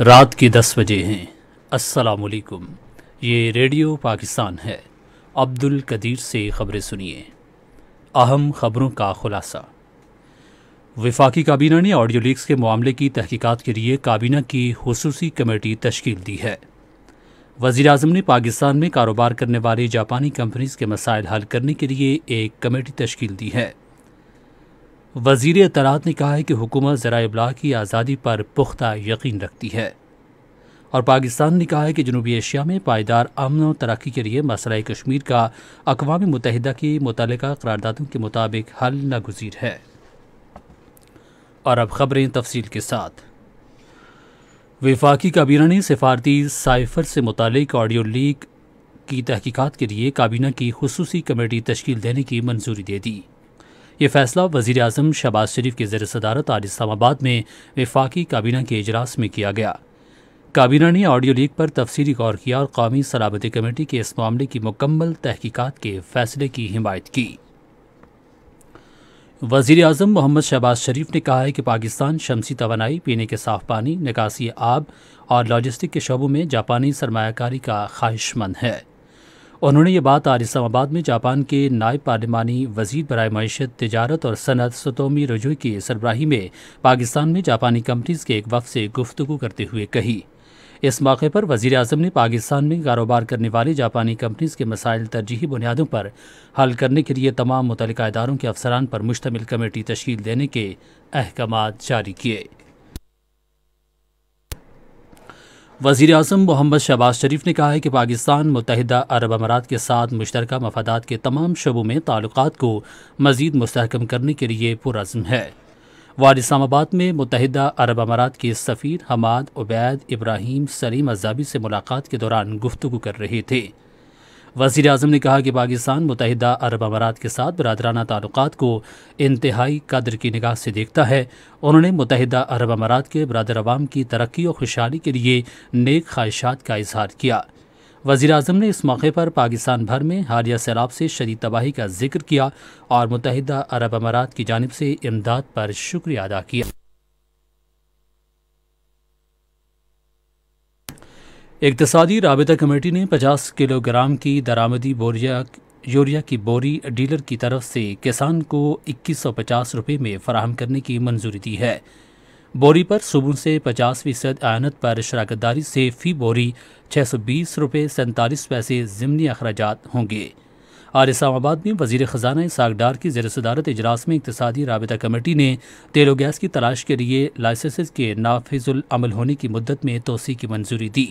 रात के दस बजे हैं असलकुम ये रेडियो पाकिस्तान है अब्दुल कदीर से खबरें सुनिए अहम खबरों का खुलासा वफाकी काबीना ने ऑडियो लीक्स के मामले की तहकीकात के लिए काबीना की खसूसी कमेटी तश्कील दी है वज़ी अजम ने पाकिस्तान में कारोबार करने वाली जापानी कंपनीज़ के मसाइल हल करने के लिए एक कमेटी तश्ील दी है वजीर अतरात ने कहा है कि हुकूमत ज़रा अबला की आज़ादी पर पुख्ता यकीन रखती है और पाकिस्तान ने कहा है कि जनूबी एशिया में पायदार अमन और तरक्की के लिए मसला कश्मीर का अकवा मुतहदा की मुतल करारदादों के मुताबिक हल नागजीर है और अब खबरें तफसील के साथ विफाकी काबीना ने सिफारती साइफर से मुतल ऑडियो लीक की तहकीक़त के लिए काबीना की खसूसी कमेटी तश्ील देने की मंजूरी दे दी ये फैसला वजीर अजम शहबाज शरीफ की जेर सदारत आज इस्लामाबाद में विफाकी काबीना के अजलास में किया गया काबीना ने ऑडियो लीक पर तफसली गौर किया और कौमी सलामती कमेटी के इस मामले की मुकम्मल तहकीकत के फैसले की हिमायत की वजीर अजम मोहम्मद शहबाज शरीफ ने कहा है कि पाकिस्तान शमसी तोानाई पीने के साफ पानी निकासी आब और लॉजिस्टिक के शबों में जापानी सरमाकारी का ख्वाहिशमंद है उन्होंने ये बात आज इस्लामाबाद में जापान के नायब पार्लिमानी वजीर बरए मीशत तजारत और सनत सतोमी रजोई की सरबराही में पाकिस्तान में जापानी कंपनीज के एक वफ से गुफ्तु करते हुए कही इस मौके पर वजीर अजम ने पाकिस्तान में कारोबार करने वाली जापानी कंपनीज के मसाइल तरजीही बुनियादों पर हल करने के लिए तमाम मुतलका इदारों के अफसरान पर मुश्तमिल कमेटी तश्ील देने के अहकाम जारी किए वजीर अजम मोहम्मद शहबाज शरीफ ने कहा है कि पाकिस्तान मुतहदा अरब अमारात के साथ मुश्तर मफादा के तमाम शबों में ताल्लुक को मजीद मस्तकम करने के लिए पुरज़म है वार इस्लामाबाद में मुतहदा अरब अमारात के सफ़ी हमाद उबैद इब्राहिम सलीम अजाबी से मुलाकात के दौरान गुफ्तु कर रहे थे वजीर अजम ने कहा कि पाकिस्तान मुतहदा अरब अमारात के साथ बरदराना ताल्लुक को इंतहाई कदर की निगाह से देखता है उन्होंने मुतहदा अरब अमारात के बरदर अवाम की तरक्की और खुशहाली के लिए नेक ख्वाहिशात का इजहार किया वजी अजम ने इस मौके पर पाकिस्तान भर में हालिया सैलाब से शदी तबाही का जिक्र किया और मुतहदा अरब अमारात की जानब से इमदाद पर शुक्रिया अदा किया इकतदी रबता कमेटी ने 50 किलोग्राम की दरामदी बोरिया यूरिया की बोरी डीलर की तरफ से किसान को इक्कीस सौ पचास रुपये में फराहम करने की मंजूरी दी है बोरी पर सुबह से पचास फीसद आयनत पर दारी से फ़ी बोरी छः सौ बीस रुपये सैंतालीस पैसे ज़मनी अखराज होंगे आज इस्लामाबाद में वजीर ख़जाना सागडार की जेर सदारत इजलास में इकतदी रबता कमेटी ने तेल गैस की तलाश के लिए लाइसेंस के नाफिजुलमल होने की मदत में तोसी की मंजूरी दी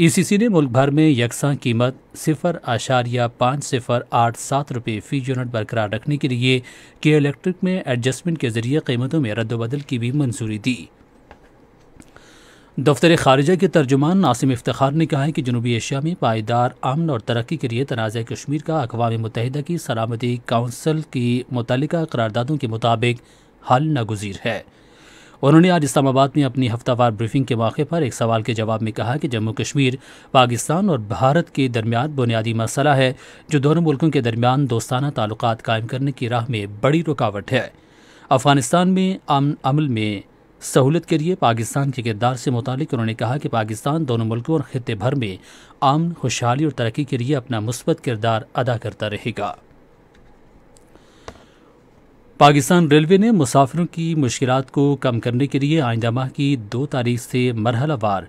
ईसीसी e ने मुल्क भर में यकसा कीमत सिफर आशारिया पाँच सिफर आठ सात रुपये फ़ी यूनिट बरकरार रखने के लिए के इलेक्ट्रिक में एडजस्टमेंट के जरिए कीमतों में रद्दबदल की भी मंजूरी दी दफ्तर खारजा के तर्जुमान नासिम इफ्तार ने कहा है कि जनूबी एशिया में पायदार अमन और तरक्की के लिए तनाज़ कश्मीर का अकवा मुतहद की सलामती काउंसिल की मुतल करारदादों के मुताबिक हल नागजीर है उन्होंने आज इस्लामाबाद में अपनी हफ्तावार ब्रीफिंग के मौके पर एक सवाल के जवाब में कहा कि जम्मू कश्मीर पाकिस्तान और भारत के दरमियान बुनियादी मसला है जो दोनों मुल्कों के दरमियान दोस्ताना ताल्लुक कायम करने की राह में बड़ी रुकावट है अफगानिस्तान में अमल में सहूलत के लिए पाकिस्तान के किरदार से मुतल उन्होंने कहा कि पाकिस्तान दोनों मुल्कों और खत्े भर में आमन खुशहाली और तरक्की के लिए अपना मुस्बत किरदार अदा करता रहेगा पाकिस्तान रेलवे ने मुसाफिरों की मुश्किल को कम करने के लिए आइंदा माह की दो तारीख से मरहलावार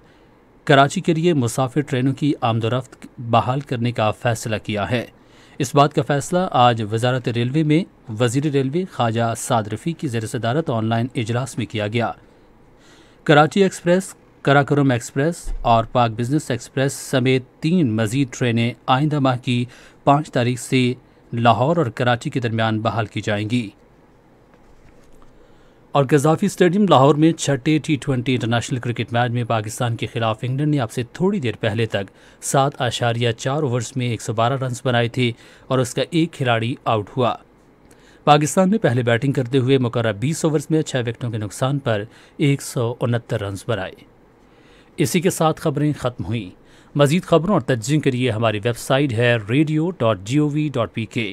कराची के लिए मुसाफिर ट्रेनों की आमदोरफ्त बहाल करने का फैसला किया है इस बात का फैसला आज वजारत रेलवे में वजीर रेलवे ख्वाजा सादरफी की जर सदारत ऑनलाइन इजलास में किया गया कराची एक्सप्रेस कराकरम एक्सप्रेस और पाक बिजनेस एक्सप्रेस समेत तीन मजीद ट्रेनें आइंदा माह की पाँच तारीख से लाहौर और कराची के दरमियान बहाल की जाएंगी और गजाफी स्टेडियम लाहौर में छठे T twenty international cricket match में पाकिस्तान के खिलाफ इंग्लैंड ने आपसे थोड़ी देर पहले तक सात आशारिया चार ओवर्स में 112 रन बनाए थे और उसका एक खिलाड़ी आउट हुआ पाकिस्तान ने पहले बैटिंग करते हुए मुकर्रा 20 ओवर्स में छः विकेटों के नुकसान पर एक रन बनाए इसी के साथ खबरें ख़त्म हुई मजीद खबरों और तजी के लिए हमारी वेबसाइट है radio dot G O V dot P K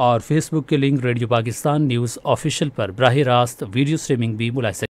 और फेसबुक के link radio Pakistan news official पर बरह रास्त वीडियो स्ट्रीमिंग भी मुलासर